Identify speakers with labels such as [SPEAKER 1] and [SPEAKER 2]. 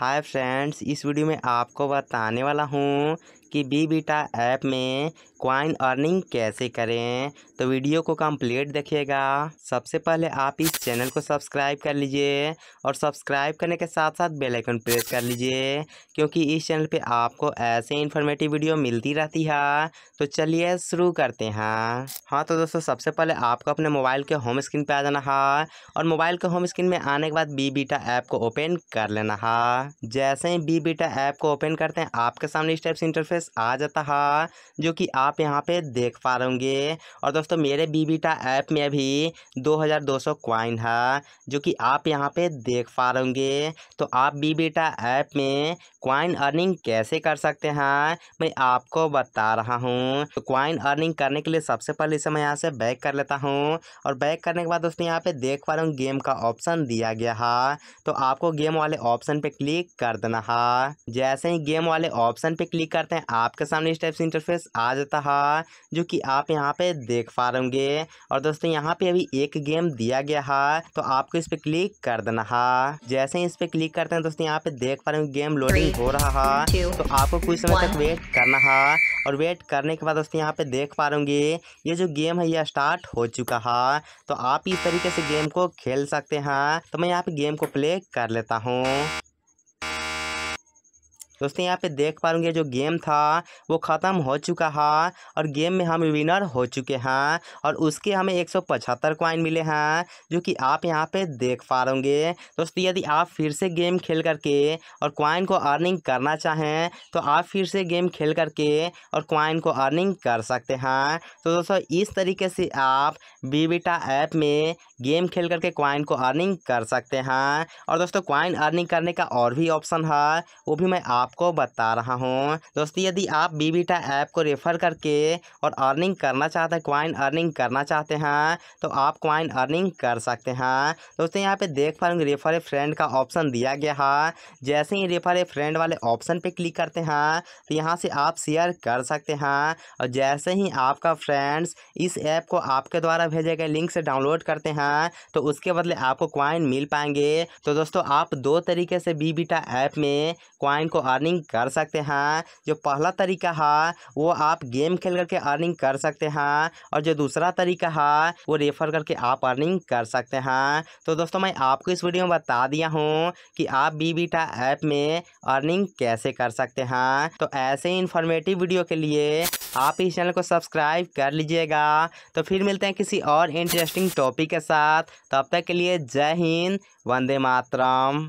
[SPEAKER 1] hi friends इस video में आपको बताने वाला हूँ कि बी बीटा ऐप में बिटकॉइन अर्निंग कैसे करें तो वीडियो को कंप्लीट देखिएगा सबसे पहले आप इस चैनल को सब्सक्राइब कर लीजिए और सब्सक्राइब करने के साथ साथ बेल आइकन प्रेस कर लीजिए क्योंकि इस चैनल पे आपको ऐसे इन्फॉर्मेटिव वीडियो मिलती रहती है तो चलिए शुरू करते हैं हाँ तो दोस्तों सबसे पहले आपको अपने मोबाइल के होम स्क्रीन पर आ जाना है और मोबाइल के होम स्क्रीन में आने के बाद बी बीटा ऐप को ओपन कर लेना है जैसे ही बी बीटा ऐप को ओपन करते हैं आपके सामने इस टाइप से इंटरफेस आ जाता है जो कि आप आप यहाँ पे देख पा रहे होंगे और दोस्तों मेरे बीबीटा ऐप में अभी 2200 क्वाइन है जो कि आप यहाँ पे देख पा रहे होंगे तो आप बीबीटा ऐप में क्वाइन अर्निंग कैसे कर सकते हैं मैं आपको बता रहा हूँ तो क्वाइन अर्निंग करने के लिए सबसे पहले इसे मैं यहाँ से बैक कर लेता हूँ और बैक करने के बाद दोस्तों यहाँ पे देख पा रहा हूँ गेम का ऑप्शन दिया गया है तो आपको गेम वाले ऑप्शन पे क्लिक कर देना है जैसे ही गेम वाले ऑप्शन पे क्लिक करते हैं आपके सामने इस टाइप से इंटरफेस आ जाता रहा जो कि आप यहाँ पे देख पा रहे और दोस्तों यहाँ पे अभी एक गेम दिया गया है तो आपको इस पे क्लिक कर देना है जैसे ही इस पे क्लिक करते हैं दोस्तों यहाँ पे देख पा रहे गेम लोडिंग हो रहा है तो आपको कुछ समय तक वेट करना है और वेट करने के बाद दोस्तों यहाँ पे देख पा रहे ये जो गेम है यह स्टार्ट हो चुका है तो आप इस तरीके से गेम को खेल सकते हैं तो मैं यहाँ पे गेम को प्ले कर लेता हूँ दोस्तों यहाँ पे देख पा पाएंगे जो गेम था वो ख़त्म हो चुका है और गेम में हम विनर हो चुके हैं और उसके हमें एक सौ पचहत्तर क्वाइन मिले हैं जो कि आप यहाँ पे देख पा पाएंगे दोस्तों यदि आप फिर से गेम खेल करके और क्वाइन को अर्निंग करना चाहें तो आप फिर से गेम खेल करके और क्वाइन को अर्निंग कर सकते हैं तो दोस्तों इस तरीके से आप बीबीटा ऐप में गेम खेल करके क्वाइन को अर्निंग कर सकते हैं और दोस्तों क्वाइन अर्निंग करने का और भी ऑप्शन है वो भी मैं आप आपको बता रहा हूँ दोस्तों यदि आप बीबीटा ऐप को रेफ़र करके और अर्निंग करना चाहते हैं क्वाइन अर्निंग करना चाहते हैं तो आप क्वाइन अर्निंग कर सकते हैं दोस्तों यहाँ पे देख पाएंगे रेफ़र ए फ्रेंड का ऑप्शन दिया गया है जैसे ही रेफ़र ए फ्रेंड वाले ऑप्शन पर क्लिक करते हैं तो यहाँ से आप शेयर कर सकते हैं और जैसे ही आपका फ्रेंड्स इस ऐप को आपके द्वारा भेजे गए लिंक से डाउनलोड करते हैं तो उसके बदले आपको क्वाइन मिल पाएंगे तो दोस्तों आप दो तरीके से बीबीटा ऐप में क्वाइन को अर्निंग अर्निंग कर सकते हैं जो पहला तरीका है वो आप गेम खेल करके अर्निंग कर सकते हैं और जो दूसरा तरीका है वो रेफर करके आप अर्निंग कर सकते हैं तो दोस्तों मैं आपको इस वीडियो में बता दिया हूँ कि आप बीबीटा ऐप में अर्निंग कैसे कर सकते हैं तो ऐसे इन्फॉर्मेटिव वीडियो के लिए आप इस चैनल को सब्सक्राइब कर लीजिएगा तो फिर मिलते हैं किसी और इंटरेस्टिंग टॉपिक के साथ तब तक के लिए जय हिंद वंदे मातरम